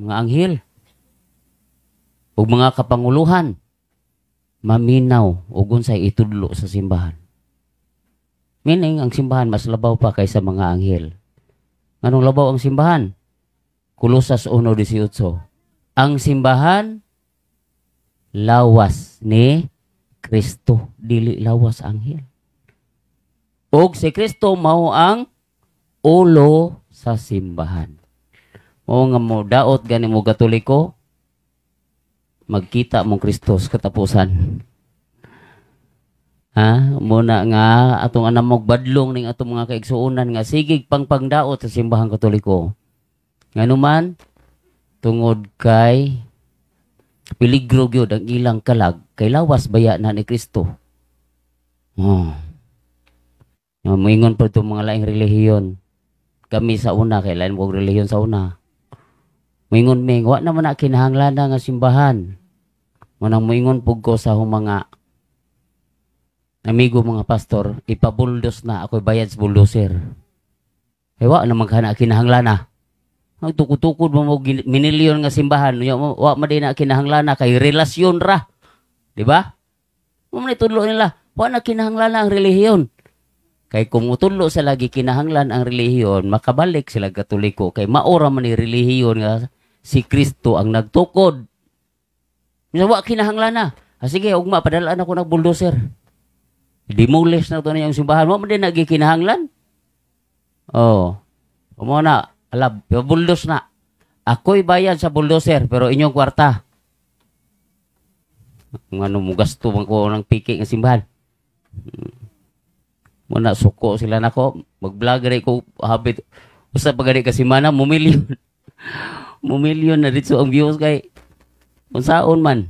mga anghel, o mga kapanguluhan, maminaw o unsay itudlo sa simbahan. Meaning, ang simbahan mas labaw pa kaysa mga anghel. Anong labaw ang simbahan? Kulosas 1.18 Ang simbahan, lawas ni Kristo. Dili lawas anghel. Og si Kristo mao ang ulo sa simbahan. O nga mo, daot gani mo katoliko, magkita mong Kristos katapusan. Ha? Muna nga, atong anam mong badlong ning atong mga kaigsuunan nga, sige, pangpangdaot sa simbahan katoliko. Nga naman, tungod kay piligro gyud ang ilang kalag kay lawas baya na ni Kristo. Oh. Moingon pa itong mga laing relihiyon. Kami sa una, kailan mo relihiyon sa una? Moingon ming, wa na kinahanglan na nga simbahan. Munang moingon pug sa mga amigo mga pastor, ipabuldos na ako bayad sa bulldozer. Hey, eh, wa na kinahanglan na. Magtukod-tukod mo minilyon nga simbahan, wa ma din na kinahanglan na kay relasyon ra. Di ba? Mo tudlo nila, wa na kinahanglan na ang relihiyon. Kay kung utudlo sa lagi kinahanglan ang relihiyon, makabalik sila katoliko kay maura man ni relihiyon nga si Kristo ang nagtukod. Wa kinahanglan na. Ah, sige, ugma, padalaan ako ng bulldozer. Demolish na ito na yung simbahan. Wa man din nagikinahanglan. Oo. Oh. Umo na, alab, bulldoze na. Ako'y bayad sa bulldozer, pero inyong kwarta. Ang ano mo, gasto ko ng piki ng simbahan. Muna, hmm. suko sila na ako. Mag-vlog ko, habit. Usa pa gani kasi mana, mumilyon. Mumilyon na dito ang views kay unsaon man.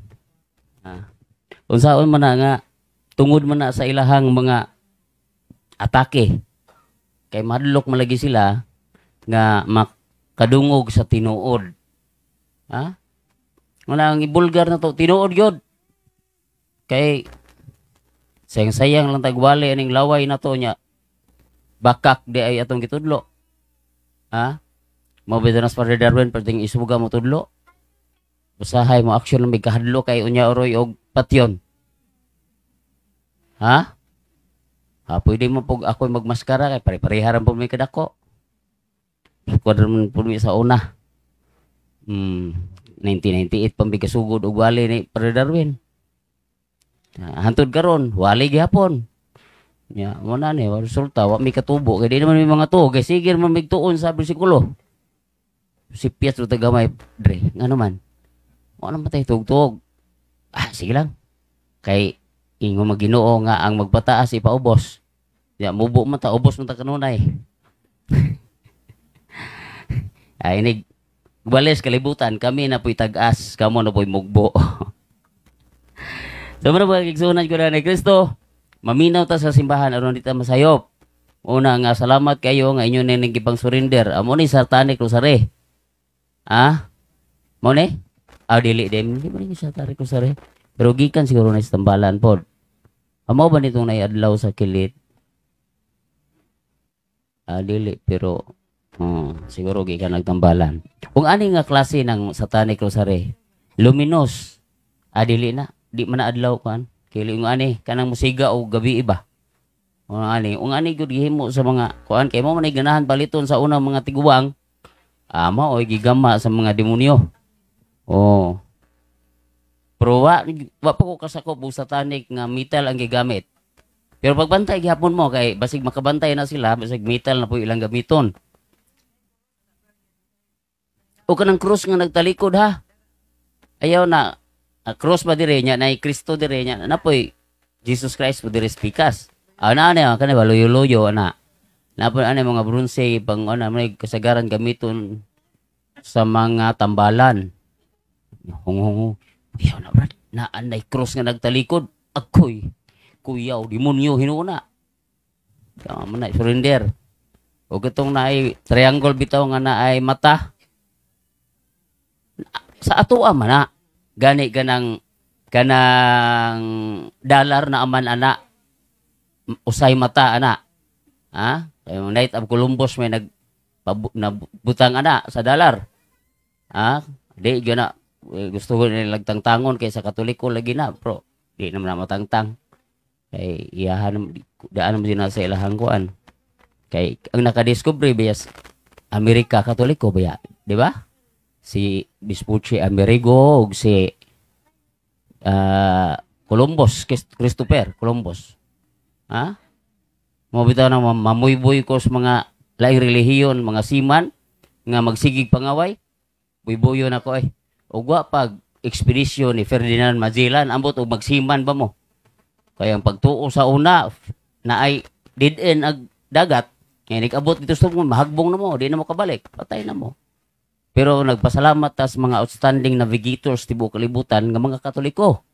Ah, unsaon man na nga tungod man na sa ilahang mga atake. Kay madlok malagi sila nga makadungog sa tinuod. Ha? Wala ang ibulgar na to, tinuod gyud. Kay sayang-sayang lang tagwali aning laway na to nya. Bakak di ay atong gitudlo. Ha? Mabida nas Father Darwin, pwedeng isuga mo tudlo. Usahay mo action ng bigkahadlo kay unya oroy og patyon. Ha? Ha, pwede mo pug ako magmaskara kay pare-pareharan po may kadako. Kwadro man po sa una. Hmm, 1998 pambigasugod og wali ni Father Darwin. Ha, hantod karon, wali gihapon. Ya, yeah, mo na ni resulta wa mi katubo kay di naman may mga to. kay sige man tuon sa bersikulo si Pietro tagamay, Dre, nga naman, ano naman tayo tugtog. Ah, sige lang. Kay, ingo maginoo nga ang magpataas ipaubos. Ya, mubo man ta, ubos man ta kanunay. Ay, nig, balis kalibutan, kami na po'y tag-as, kamo na po'y mugbo. so, mga pagkiksunan ko na ni Kristo, maminaw ta sa simbahan, aron dita masayop. Una nga, salamat kayo nga inyo nining gipang surrender. Amo ni Sartanic Rosare. Ah? Mo ni? Ah, dili din. Hindi mo rin siya tari ko sari. Pero gikan siguro na istambalan po. Amo ah, ba nitong naiadlaw sa kilit? Ah, dili. Pero, oh, hmm, siguro gikan nagtambalan. Kung ani nga klase ng satanic rosary? Luminous. Ah, dili na. Di man naadlaw kan. Kili yung ani, kanang musiga o oh, gabi iba. Ang ani, ang ani gud gihimo sa mga kuan kay mo man ganahan paliton sa unang mga tiguwang Ama o gigama sa mga demonyo. Oh. Pero wa, wa pa ko kasakop og satanic nga metal ang gigamit. Pero pagbantay gihapon mo kay basig makabantay na sila basig metal na po ilang gamiton. O kanang cross nga nagtalikod ha. Ayaw na a ah, cross ba dire nya nay Kristo dire nya na poy Jesus Christ po dire spikas. Ah, ana ana kanay baloyo-loyo ana. Napon ano mga bronze pang ano may kasagaran gamiton sa mga tambalan. Hunghungo. Kuyaw na brad. Naan na cross nga nagtalikod. Akoy. Kuyaw. Demonyo hinuna. Kama mo na. Surrender. O itong na ay triangle bitaw nga na ay mata. Sa ato ama na. Gani ganang kanang dollar na aman ana. Usay mata ana. Ha? Yung night of Columbus may nag nabutang ana sa dollar. Ha? Di gyud na eh, gusto ko nila lagtangtangon kaysa katoliko lagi na, bro. Di naman na matangtang. Kay iyahan daan mo din sa ilahang kuan. Kay ang nakadiscover bias Amerika katoliko baya. di ba? Si Vespucci Amerigo si uh, Columbus Christopher Columbus. Ha? Mabitaw na mamuyboy ko sa mga laing relihiyon, mga siman, nga magsigig pangaway. Buybuyo na ko eh. Ugwa pag ekspedisyon ni Ferdinand Magellan, ambot o magsiman ba mo? Kaya ang pagtuo sa una, na ay did in ag dagat, ngayon ikabot dito sa mo, mahagbong na mo, di na mo kabalik, patay na mo. Pero nagpasalamat ta sa mga outstanding navigators tibuok kalibutan ng mga Katoliko.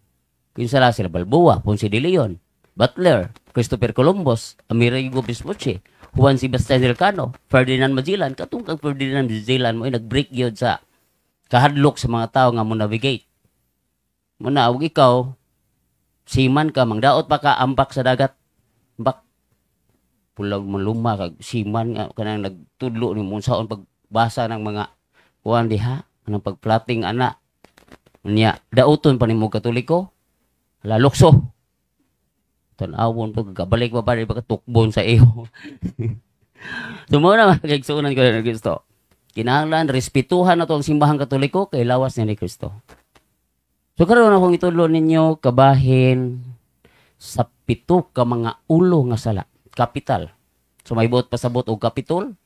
Kinsa sila Balboa, Ponce de Leon, Butler, Christopher Columbus, Amerigo Vespucci, Juan Sebastian Elcano, Ferdinand Magellan, katong kag Ferdinand Magellan mo ay eh, nag-break gyud sa kahadlok sa mga tao nga mo navigate. Mo na ikaw siman ka mangdaot pa ka ambak sa dagat. Bak pulag maluma kag siman nga kanang nagtudlo ni mo saon pagbasa ng mga kuan diha anong pagplating ana. Unya, dauton pa ni mo katuliko, lalukso, tanawon pag kabalik pa pare baka tukbon sa iyo so mo na kagsunan ko ni Kristo kinahanglan respetuhan ato ang simbahan katoliko kay lawas ni Kristo so karon akong itudlo ninyo kabahin sa pito ka mga ulo nga sala kapital so may buot pasabot og kapitol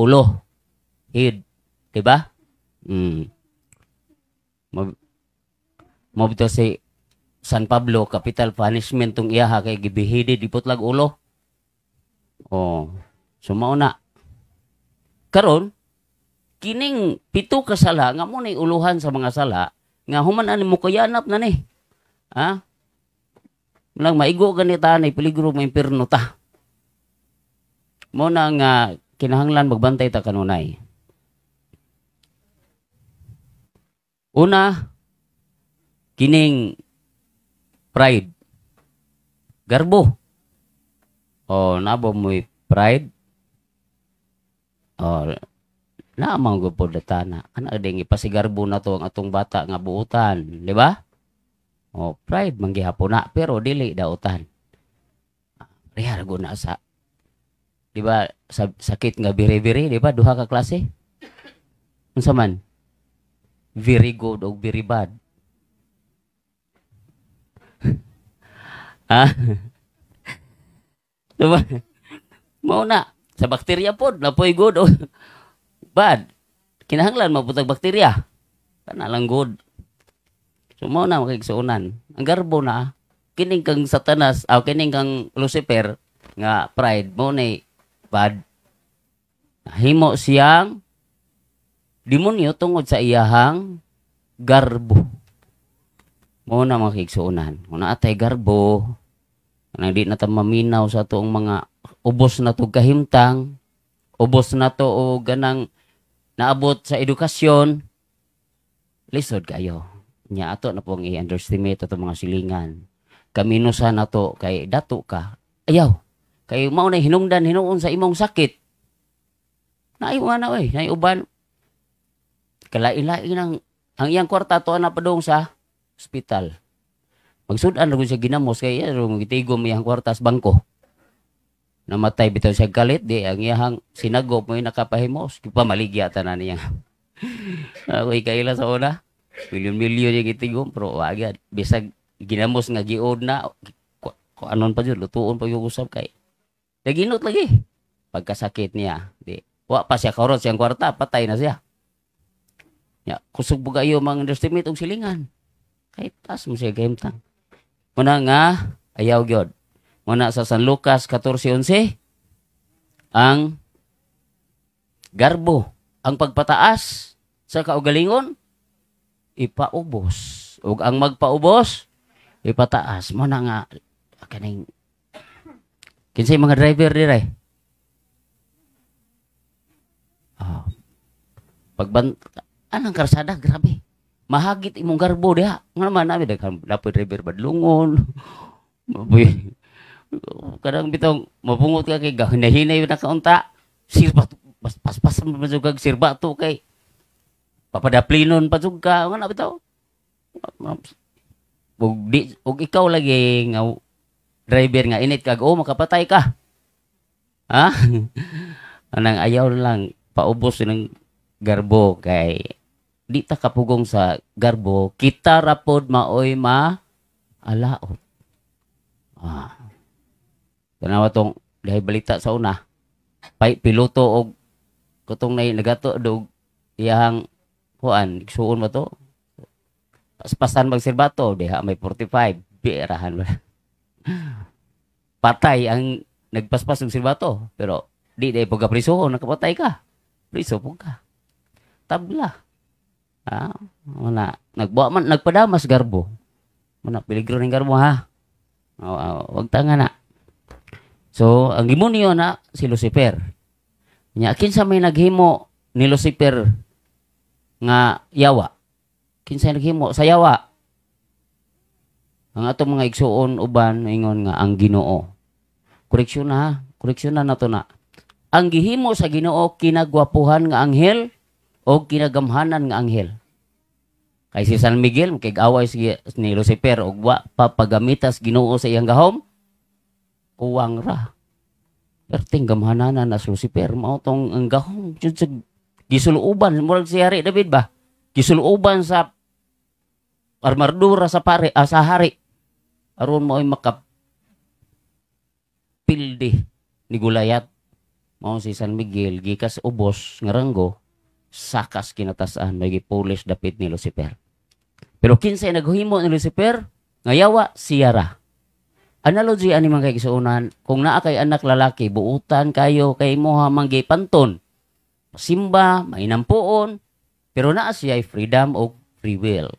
ulo head di ba mm Mab- mabito si San Pablo, capital punishment tong iyaha kay gibihidi di putlag ulo. Oh, sumao na. Karon, kining pito ka sala nga mo na uluhan sa mga sala nga human ani mo kayanap na ni. Ha? Lang maigo ganita na peligro mo impirno ta. Mo na nga kinahanglan magbantay ta kanunay. Una, kining pride. Garbo. Oh, nabo mo pride. Oh, naamang go pod datana. pa si garbo na to ang atong bata nga buutan, di ba? Oh, pride manggihapo na pero dili dautan. Rehar go na sa di ba sa, sakit nga biri-biri, di ba duha ka klase? Unsa man? Very good og very bad Ha? diba? Mao na. Sa bakterya po, po'y good o oh. bad. Kinahanglan maputag bakterya. Kana lang good. So mao na makigsuunan. Ang garbo na kining kang satanas aw ah, kining kang Lucifer nga pride mo ni bad. Himo siyang demonyo tungod sa iyahang garbo mo na makigsuunan kung naatay garbo na di na ta maminaw sa toong mga ubos na to kahimtang ubos na to o ganang naabot sa edukasyon lisod kayo nya ato na pong i-underestimate ato mga silingan kami no sana to kay dato ka ayaw kay mao na hinungdan hinuon sa imong sakit naayo nga na oy naiuban kalain-lain ang ang iyang kwarta to na padong sa hospital. Magsudan rin siya ginamos kay ron gitigo may ang kwartas bangko. Namatay bitaw siya galit, di ang iyang sinago mo nakapahimos pamaligya ta na niya. Ako ikaila sa una. Milyon-milyon yung gitigom pero agad bisag ginamos nga giod na kung anon pa jud lutuon pa yung usab kay. Naginot lagi. Pagkasakit niya di wa pa siya karon siyang kwarta patay na siya. Ya, kusog bugayo mga underestimate silingan. Kay pasong siya kahimtang. Muna nga, ayaw gyud. Muna sa San Lucas 14:11 ang garbo, ang pagpataas sa kaugalingon ipaubos. Ug ang magpaubos ipataas. Muna nga kaning kinsay mga driver dire. Oh. Ah, Pagban anang karsada grabe mahagit imong garbo diha. Nga man namin, daghan lapid river badlungon. Kadang bitong mapungot ka kay gahinahinay na kaunta. Sirba pas pas pas masugag sirba to kay papadaplinon pa jug ka. Nga na bitaw. Og, di, og ikaw lagi nga driver nga init kag oh makapatay ka. Ha? Anang ayaw lang paubos ng garbo kay di ta kapugong sa garbo, kita rapod maoy ma alaot. Ah. Tanawa tong dahil balita sa una. Pay piloto og kutong na nagato dog iyang kuan suon ba to? Paspasan bang serbato diha may 45 birahan ba. Patay ang nagpaspas og serbato pero di dai pagka prisoon nakapatay ka. Priso pong ka. Tabla. Ah, wala. Nagbuwa man, nagpadamas garbo. Muna, peligro ng garbo ha. Oh, o, wag tanga na. So, ang demonyo na si Lucifer. Nya, kinsa may naghimo ni Lucifer nga yawa. Kinsa naghimo sa yawa. Ang ato mga igsuon uban ingon nga ang Ginoo. Koreksyon na ha. Koreksyon na nato na. Ang gihimo sa Ginoo kinagwapuhan nga anghel o kinagamhanan nga anghel. Kay si San Miguel, kay away si, ni Lucifer, og papagamitas ginoo sa iyang gahom, uwang ra. Perting na si Lucifer, mao tong ang gahom. Gisuluuban, murag si David ba? Gisuluuban sa armadura sa pare, ah, sa hari. Aron mo ay makapildi ni Gulayat. Mao si San Miguel, gikas ubos ngaranggo, sakas kinatasan may gipulish dapit ni Lucifer. Pero kinsay naghuhimo ni Lucifer, ngayawa siya ra. Analogy ani man kay gisuunan, kung naa kay anak lalaki, buutan kayo kay moha manggi panton. Simba, mainampuon, pero naa siya ay freedom o free will.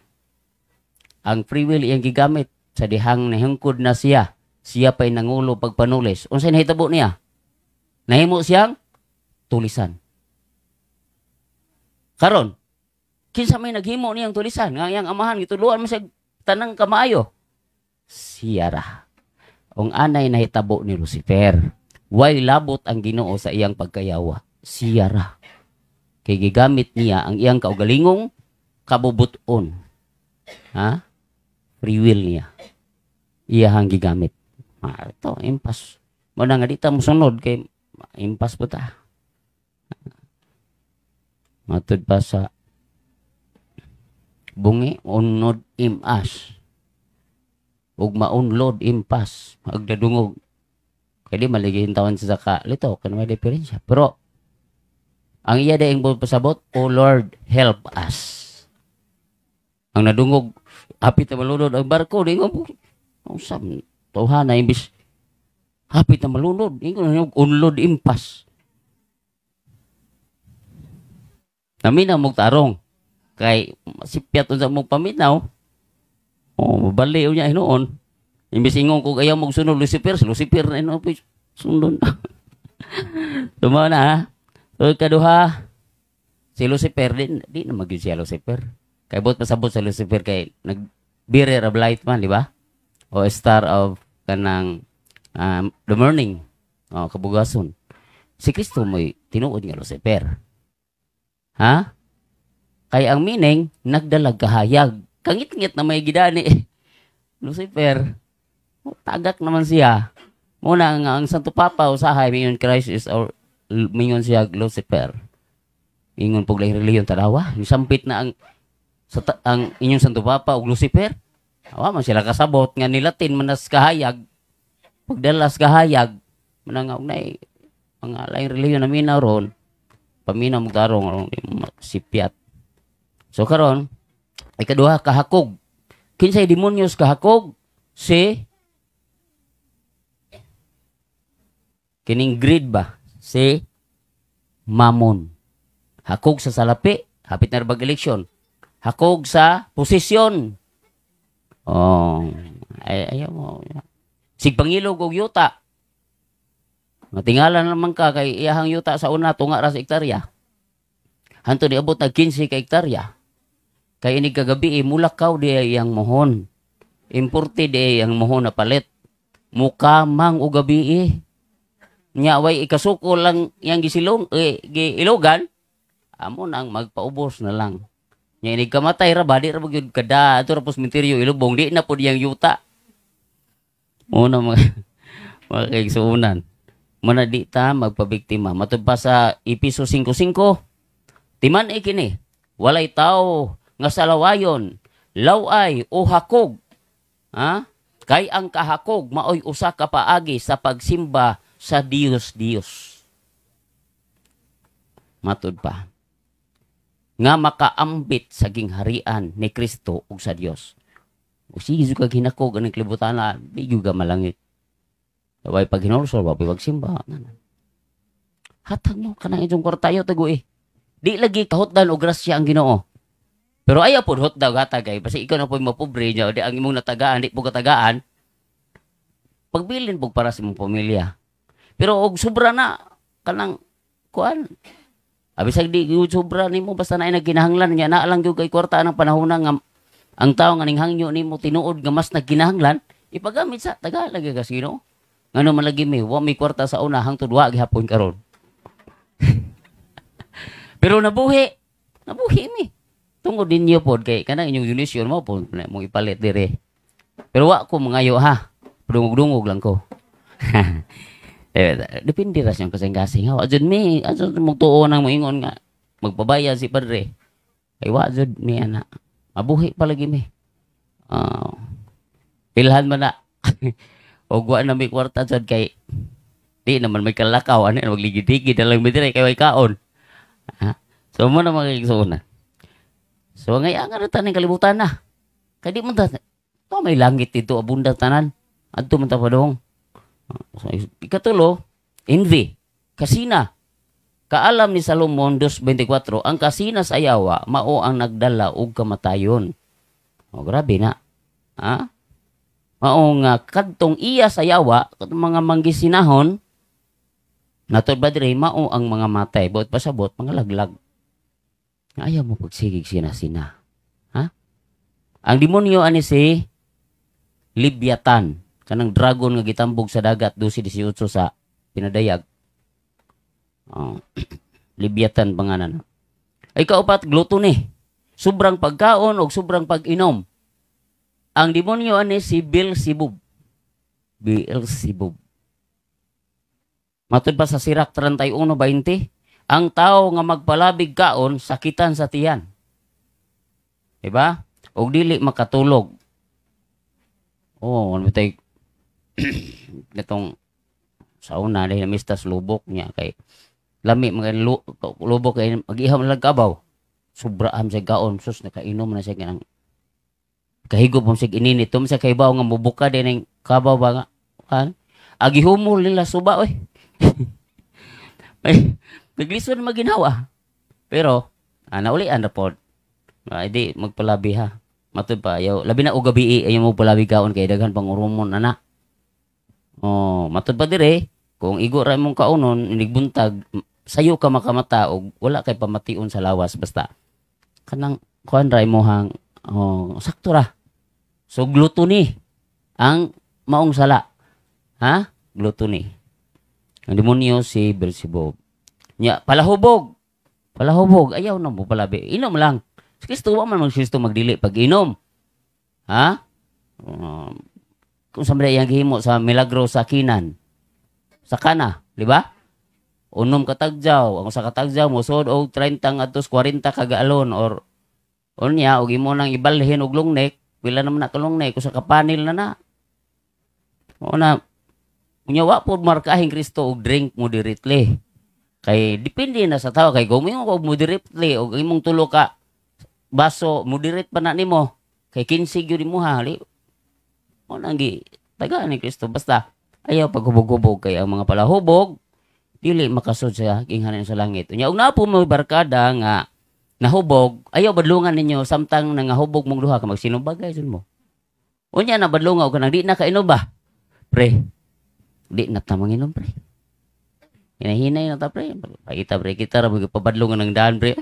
Ang free will iyang gigamit sa dihang nahingkod na siya. Siya pa'y nangulo pagpanulis. Unsay nahitabo niya? Nahimo siyang tulisan. Karon, kinsa may naghimo niyang tulisan nga iyang amahan gituluan man sa tanang kamaayo. Siya Ang anay na hitabo ni Lucifer. Way labot ang Ginoo sa iyang pagkayawa. Siya Kay gigamit niya ang iyang kaugalingong kabubuton. Ha? Free will niya. Iya hang gigamit. Ah, ito, impas. Muna nga dita mo sunod kay impas po ta. Matod pa sa bungi unod imas ug maunlod impas magdadungog kay di maligihin tawon sa ka lito kan may diferensya pero ang iya daing pasabot o lord help us ang nadungog api ta malunod ang barko di dingo usab na imbis hapit na malunod ingon unlod impas Naminaw mo tarong. Kay si sipyat sa mong paminaw. Oh, baliw niya hinoon. Imbis ingong kung ayaw magsunod Lucifer, si Lucifer na ino po sundon. Tumaw na ha. So, kaduha, si Lucifer, din di na mag si Lucifer. Kay buot pasabot sa Lucifer kay bearer of light man, di ba? O star of kanang um, the morning. O, kabugason. Si Kristo mo'y tinuod niya nga Lucifer. Ha? Kay ang meaning, nagdalag kahayag. Kangit-ngit na may gidani. Lucifer, oh, tagak naman siya. Muna ang, ang Santo Papa usahay mingon Christ is our mingon siya Lucifer. Ingon pug lain reliyon tadawa. Sampit na ang sa, ang inyong Santo Papa o Lucifer. Awa man sila kasabot nga nilatin manas kahayag. Pagdalas kahayag manang ugnay eh. mga lain reliyon na minaw ron paminaw mo tarong oh, sipiat so karon ikaduha kahakog kinsay demonyos kahakog si kining greed ba si mamon hakog sa salapi hapit na bag eleksyon hakog sa posisyon oh ay ayaw mo Sigpangilog pangilog og yuta Matingala naman ka kay iyahang yuta sa una tunga ras hektarya. Hanto di abot na 15 ka ektarya. Kay ini kagabi eh, mulakaw di iyang mohon. Importe di iyang mohon na palit. Muka mang o gabi eh. Nya way ikasuko lang yang gisilong eh, giilogan. Amo nang magpaubos na lang. Nya ini kamatay ra badi ra gyud kada ato ra cemetery ilubong di na pud yang yuta. Mo na mga, mga kaigsuunan manadi ta magpabiktima. Matod pa sa Episo 5.5, timan ikini, walay tao nga salawayon, laway o hakog. Ha? Kay ang kahakog maoy usa ka paagi sa pagsimba sa Dios Dios. Matud pa nga makaambit sa gingharian ni Kristo ug sa Dios. O sige, kag ginakog ang klibutan na, di malangit. Sabay pag hinulsol, babi pag simba. Hatag mo ka ng inyong kwartayo, tago eh. Di lagi kahotdan o grasya ang ginoo. Pero ayaw po hot daw hatagay. Eh. Basta ikaw na po yung mapobre niya. Di ang imong natagaan, di po katagaan. Pagbilin po para sa imong pamilya. Pero og sobra na, kanang kuan. Abi sa di gyud sobra nimo basta na ginahanglan niya na alang gyud kay kwarta ng panahon nga ang tao nga ning hangyo nimo tinuod nga mas nagginahanglan ipagamit sa Tagalog gas Ginoo. Ngano man lagi mi, wa mi kwarta sa una hangtod wa gihapon karon. Pero nabuhi, nabuhi mi. Tungod din pod kay kanang inyong unisyon mo pod na mo ipalit dire. Pero wa ko mangayo ha. Dungog-dungog lang ko. Eh, depende ra siyang kasing-kasing. Wa jud mi, aso magtuo nang moingon nga magpabaya si padre. Ay wa jud mi ana. Mabuhi palagi mi. Uh, pilhan man na. O wa na may kwarta sad kay di naman may kalakaw ano magligid-ligid na lang midire kay way kaon. Ah, so mo na magigsuon So ngay nga arata ning kalibutan na. Kay di mo ta to may langit dito abunda tanan. Adto man ta padong. Ah, so, ikatulo, envy, kasina. Kaalam ni Salomon 24 ang kasina sa yawa, mao ang nagdala og kamatayon. oh grabe na. Ha? Ah, mao nga kadtong iya sayawa kadtong mga manggisinahon natod ba diri mao ang mga matay buot pasabot mga laglag ayaw mo pagsigig sina-sina ha ang demonyo ani si Libyatan kanang dragon nga gitambog sa dagat 12-18 sa pinadayag oh. Libyatan panganan ay kaupat gluttony sobrang pagkaon o sobrang pag-inom ang demonyo ani si Beelzebub. Beelzebub. Matod pa sa Sirak 31:20, ang tao nga magpalabig kaon sakitan sa tiyan. Diba? Og dili makatulog. Oh, ano tay nitong sa una dahil mistas lubok niya kay lami mga lubok kay eh, mag-iham lang kabaw. Sobra am sa gaon sus nakainom na siya ng kahigop mo sig inini tum sa kaibaw nga mubuka din ang kabaw ba nga kan agihumol nila suba oy may naglisod maginawa pero ana uli an report ay di magpalabi ha matud pa yaw labi na og gabi eh, ayo mo palabi kaon kay daghan pang urumon ana oh matud pa dire kung igo ra mong kaunon inigbuntag sayo ka makamata og wala kay pamation sa lawas basta kanang kuan ra imong hang oh, sakto ra So glutoni ang maong sala. Ha? Glutoni. Ang demonyo si Belzebub. Nya palahubog. Palahubog ayaw na mo palabi. Inom lang. Si Kristo wa man magsisto magdili pag inom. Ha? Um, kung sa mga yang gihimo sa milagro sa kinan. Sa kana, di ba? Unom katagjaw, ang sa katagjaw mo sod og 30 ngadtos 40 kagalon or unya og imo nang ibalhin og lungnek Pila naman nakalong na, sa kapanil na na. Mo na, unyawa po markahing Kristo og drink moderately. Kay depende na sa tao kay gumayon ko moderately o imong tulo ka baso moderate pa na nimo. Kay kinsig yun mo hali. Mo nang gi taga ni Kristo basta ayaw paghubog-hubog kay ang mga palahubog dili makasod sa ginghanan sa langit. Unya og na po may barkada nga nahubog, ayaw badlungan ninyo samtang nangahubog mong luha ka magsinubagay sun mo. Unya na badlungaw ka nang di na kaino ba? Pre. Di na ta manginom pre. Hinahinay na ta pre. Pagita pre kita ra pabadlungan ng daan pre.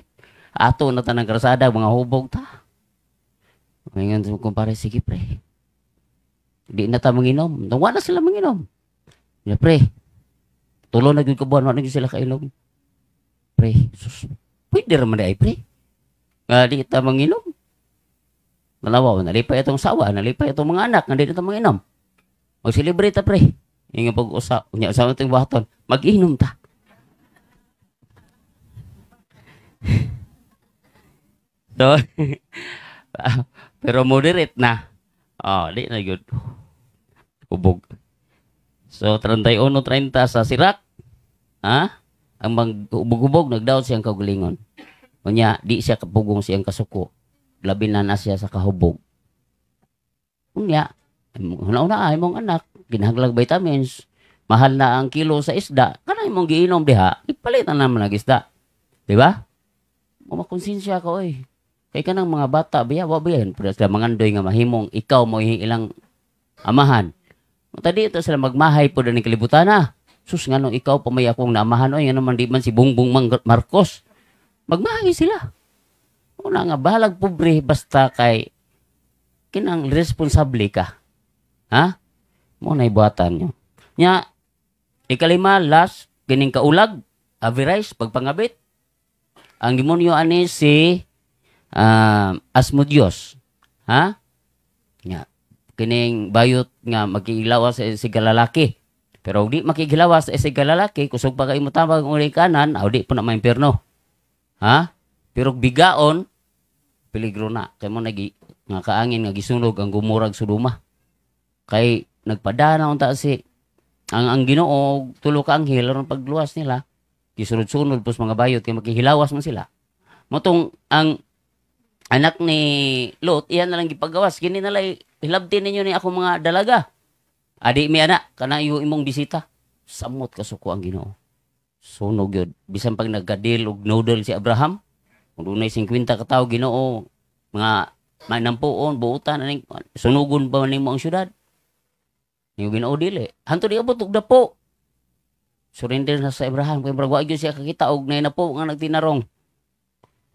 Ato na tanang nang krasada mga hubog ta. Ngayon sa pare sige pre. Di na ta manginom. Nang wala sila manginom. Ya pre. Tulo na gyud ko buwan wala na sila kainom. Pre, sus. Pwede raman ay pre. Nga di ita manginom. Nalawaw, nalipay itong sawa, nalipay itong mga anak, nga di ita manginom. Mag-celebrate pre. Yung pag-usap, unya usap itong baton, mag-inom ta. so, pero moderate na. Oh, di na yun. Ubog. So, 31.30 sa Sirak. Ha? ang maghubog-hubog nagdaw siyang kaugalingon. Kunya, di siya kapugong siyang kasuko. Labi na na siya sa kahubog. Unya, una-una ay mong anak, ginahaglag vitamins, mahal na ang kilo sa isda, kanay mong giinom diha, ipalitan naman ang isda. Di ba? Makonsensya ka, oy. Kay ka ng mga bata, biya, wabiyan, pero sila mangandoy nga mahimong, ikaw mo ilang amahan. Tadi ito sila magmahay po doon ng kalibutan na. Ah. Sus, nga nung ikaw, pamaya kong naamahan, o yan naman di man si Bungbong Marcos. Magmahangi sila. Una nga, balag pobre, basta kay kinang responsable ka. Ha? Mo na ibuatan nyo. Nya, ikalima, last, kining kaulag, average, pagpangabit. Ang demonyo ani si uh, ah, Asmodeus. Ha? Nya, kining bayot nga magiilaw sa si kalalaki. Pero di makigilawas eh, sa isang kalalaki, kusog pa kayo matabag ang uling kanan, aw ah, di po na maimpirno. Ha? Pero bigaon, peligro na. Kaya mo nagi, nga kaangin nga gisunog ang gumurag suluma. Kay nagpadana unta si ang ang Ginoo tulo ka ang anghel ng pagluwas nila gisunod-sunod pus mga bayot kay makihilawas man sila. Motong ang anak ni Lot, iyan na lang gipagawas. Kini na lang hilabtin ninyo ni ako mga dalaga. Adi mi ana kana iyo imong bisita. Samot kasuko ang Ginoo. Sunog so, yun. Bisan pag nagadil og noodle si Abraham, kung dunay 50 ka tawo Ginoo, mga manampuon, buutan aning sunugon ba man nimo ang syudad? Niyo Ginoo dili. Hanto di abot og po. Surrender na sa Abraham kay murag wagyo siya kakita og nay na po nga nagtinarong.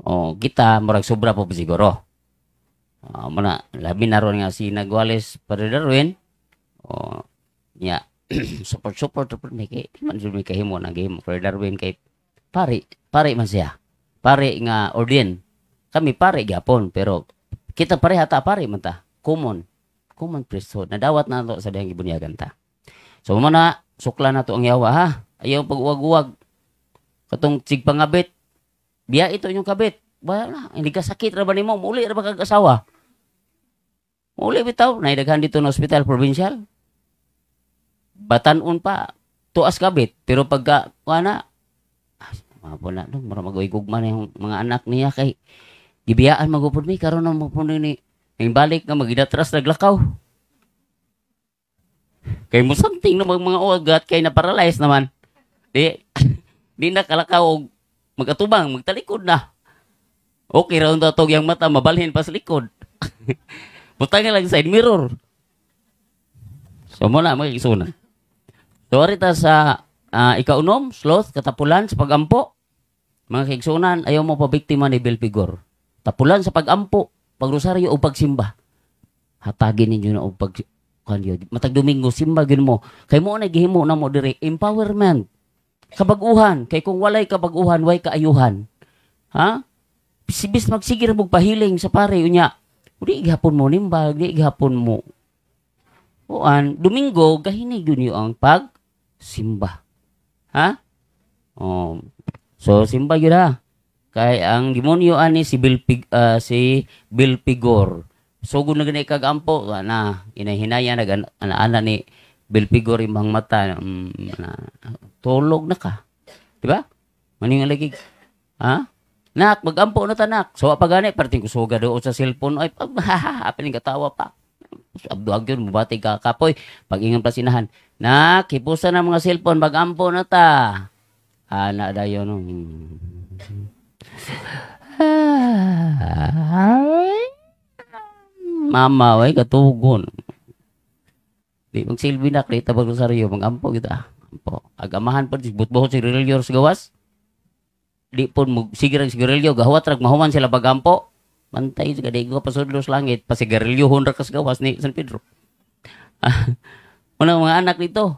Oh, kita murag sobra po siguro. Uh, muna, labi na ron nga si Nagwales Padre Darwin, o niya support support support may kay man jud may kahimo na game kay Darwin kay pare pare man siya pare nga ordin kami pare gapon pero kita pareha ta pare man ta common common priesthood dawat na to sa dayang gibunyagan ta so mo na sukla na to ang yawa ha ayaw pagwag-wag katong tigpangabit biya ito yung kabit wala hindi ka sakit ra ba nimo muli ra ba kag asawa muli bitaw na daghan dito na hospital provincial batanon pa, tuas kabit. Pero pagka, wala, mapo na, no, mara maguigugma na yung mga anak niya kay, gibiyaan magupod mi, karon na magpuno ni, ang balik nga magidatras naglakaw. Kay mo something na mga ugat kay na paralyzed naman. Di, di na kalakaw magatubang magtalikod na. Okay raw na tog yung mata, mabalhin pa sa likod. Butang lang side mirror. So mo na, magkikisuna. Tuwari ta sa uh, ikaunom, sloth, katapulan sa pagampo. Mga kaigsunan, ayaw mo pa biktima ni Belpigor. Tapulan sa pagampo, pagrosaryo o pagsimba. Hatagin ninyo na o pag kanyo. Matag Domingo, simba gin mo. Kay mo na gihimo na mo diri empowerment. Kabaguhan. Kay kung walay kabaguhan, way kaayuhan. Ha? Sibis magsigir mo pahiling sa pare unya. Uli gihapon mo nimba, uli gihapon mo. Oan, Domingo, gahinig yun yung ang pag simba. Ha? Oh. So simba gyud ha. Kay ang demonyo ani ah, si Bilpig uh, ah, si Bilpigor. Sugod so, na gani kag ampo na inahinaya nag ana ni Bilpigor imong mata um, na, tulog na ka. Di ba? Maningalagig. Ha? Nak, magampo na tanak. So, pagani, parting kusuga do sa cellphone. Ay, pag, ha, ha, katawa pa. Abduag yun, mubati ka kapoy. Pag ingan pa sinahan. Na, kipusa na mga cellphone, magampo na ta. Ana da yun. Oh. Mama, way, katugon. Di mong silbi na, krita sa rosaryo, magampo kita. Ampo. Agamahan po, butbuhon si Rilyor sa gawas. Di po, sigirag si Rilyor, gahawat, mahuman sila bagampo. Mantay, kada ko pasudlo sa langit, pasigarilyohon rakas gawas ni San Pedro. Unang mga anak dito.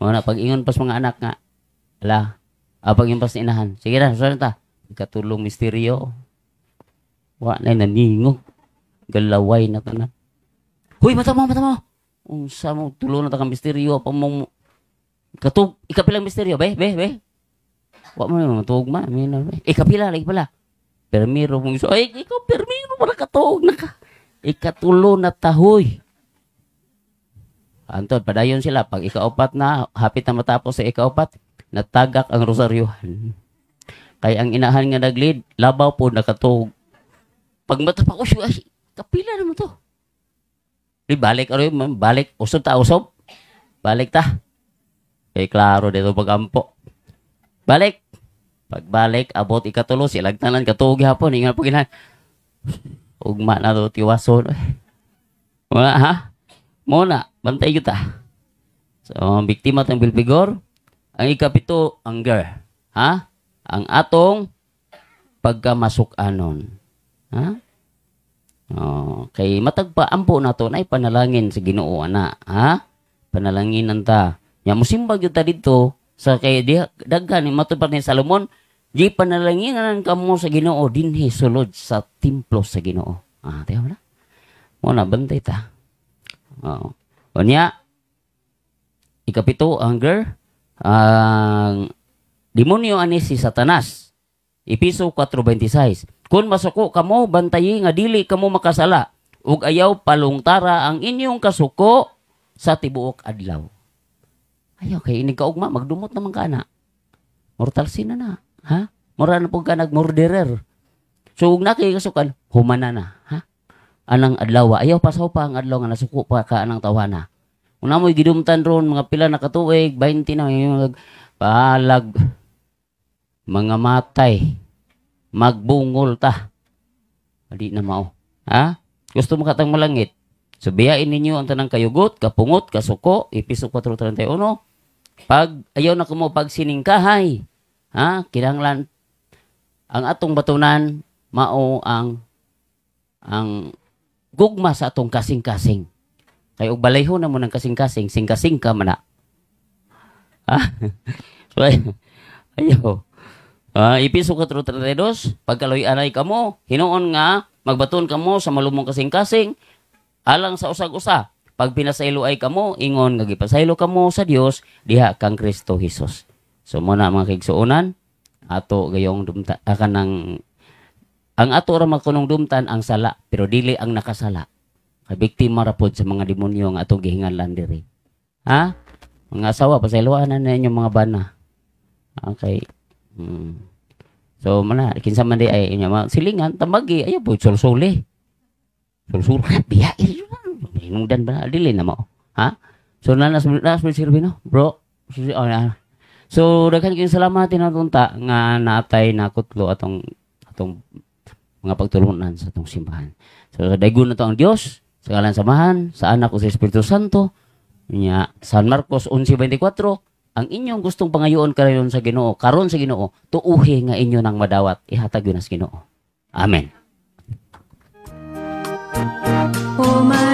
Mga na, pag-ingon pas mga anak nga. Ala, apag yung pas inahan. Sige na, saan ta? Katulong misteryo. Wa na naningo. Galaway na ta na. Huy, mata mo, mata mo. Unsa mo, tulo na ta kang misteryo. Pamong, katug, ikapilang misteryo. Be, be, be. Wa mo naman, tuog ma. Ikapila, lagi pala. Permiro mong iso. Ay, ikaw, permiro, para katuog na ka. Ikatulo na tahoy. Anton, padayon sila. Pag ikaupat na, hapit na matapos sa ikaupat, natagak ang rosaryuhan. Kaya ang inahan nga naglid, labaw po nakatog. Pag matapak ko siya, kapila naman to. Di balik, ano yun, balik, usop ta, usop. Balik ta. Kaya klaro dito pagampo. Balik. Pagbalik, abot ikatulo, silag tanan, katog hapon, ingat po ginahan. Ugma na to, tiwaso. Wala ha? Mona, bantay kita. So, ang biktima tang bilpigor, ang ikapito, ang anger. Ha? Ang atong pagkamasuk anon. Ha? Oh, kay matagpa ampo nato na panalangin sa Ginoo ana, ha? Panalangin nanta. Ya musimba kita dito sa kay di daghan ni matupad ni Salomon, di panalanginan kamo sa Ginoo dinhi sulod sa templo sa Ginoo. Ah, tiyo na. Mo na bantay ta. Oo. Unya, ikapito, hunger, ang demonyo ani si Satanas. Ipiso 4.26 Kung masuko kamo, bantayi nga dili kamo makasala, ug ayaw palungtara ang inyong kasuko sa tibuok adlaw. Ayaw, kay inig kaugma, magdumot naman ka na. Mortal sin na na. Ha? Mora na po ka nag-murderer. So, ug nakikasukan, humana na. Ha? anang adlaw ayaw pasaw pa ang adlaw nga nasuko pa ka anang tawhana una mo gidumtan ron mga pila na katuig 20 na yung palag mga matay magbungol ta di na mao ha gusto mo katang malangit so biyain ninyo ang tanang kayugot kapungot kasuko episode 431 pag ayaw na kumo pag siningkahay ha kinahanglan ang atong batunan mao ang ang gugma sa atong kasing-kasing. Kay og balayho na mo ng kasing-kasing, sing-kasing ka man na. ayo. Ah, ipiso ka tratrados, pagkaloy anay kamo, hinuon nga magbaton kamo sa malumong kasing-kasing alang sa usag-usa. Pag pinasaylo ay kamo, ingon nga gipasaylo kamo sa Dios diha kang Kristo Hesus. So mo na mga kigsuonan ato gayong dumta kanang ang ato ra magkunong dumtan ang sala pero dili ang nakasala. Kay biktima ra pod sa mga demonyo nga atong gihinganlan diri. Ha? Mga asawa pasayloan na ninyo mga bana. Okay. Hmm. So mana kinsa man di ay inyo silingan tamagi ayo po sulsuli. Sulsuli biya eh, inundan ba dili na mo. Ha? So nanas na sirbi no, bro. So, oh, na. So, daghan kayong salamat natunta nga natay na kutlo atong atong mga pagtulunan sa itong simbahan. So, daygon na to ang Dios sa kalan samahan, sa anak o sa Espiritu Santo, niya, San Marcos 11.24, ang inyong gustong pangayoon karon sa Ginoo, karon sa Ginoo, tuuhi nga inyo nang madawat, ihatag yun as Ginoo. Amen. Oh my